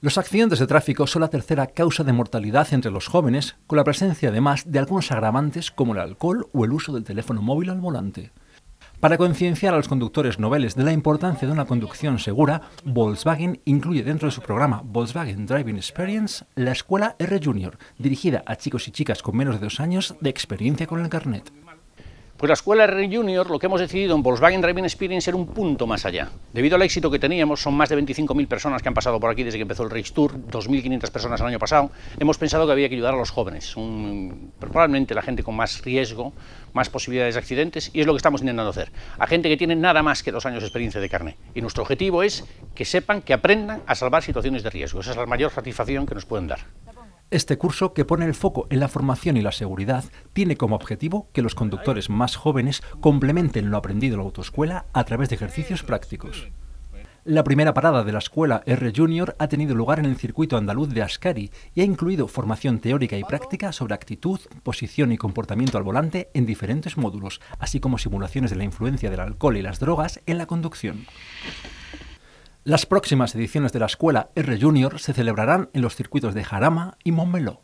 Los accidentes de tráfico son la tercera causa de mortalidad entre los jóvenes, con la presencia además de algunos agravantes como el alcohol o el uso del teléfono móvil al volante. Para concienciar a los conductores noveles de la importancia de una conducción segura, Volkswagen incluye dentro de su programa Volkswagen Driving Experience la escuela R Junior, dirigida a chicos y chicas con menos de dos años de experiencia con el carnet. Pues la escuela R Junior, lo que hemos decidido en Volkswagen Driving Experience era un punto más allá. Debido al éxito que teníamos, son más de 25.000 personas que han pasado por aquí desde que empezó el Race Tour, 2.500 personas el año pasado, hemos pensado que había que ayudar a los jóvenes, probablemente la gente con más riesgo, más posibilidades de accidentes, y es lo que estamos intentando hacer. A gente que tiene nada más que dos años de experiencia de carne. Y nuestro objetivo es que sepan, que aprendan a salvar situaciones de riesgo. Esa es la mayor satisfacción que nos pueden dar. Este curso, que pone el foco en la formación y la seguridad, tiene como objetivo que los conductores más jóvenes complementen lo aprendido en la autoescuela a través de ejercicios prácticos. La primera parada de la escuela R Junior ha tenido lugar en el circuito andaluz de Ascari y ha incluido formación teórica y práctica sobre actitud, posición y comportamiento al volante en diferentes módulos, así como simulaciones de la influencia del alcohol y las drogas en la conducción. Las próximas ediciones de la escuela R Junior se celebrarán en los circuitos de Jarama y Montmeló.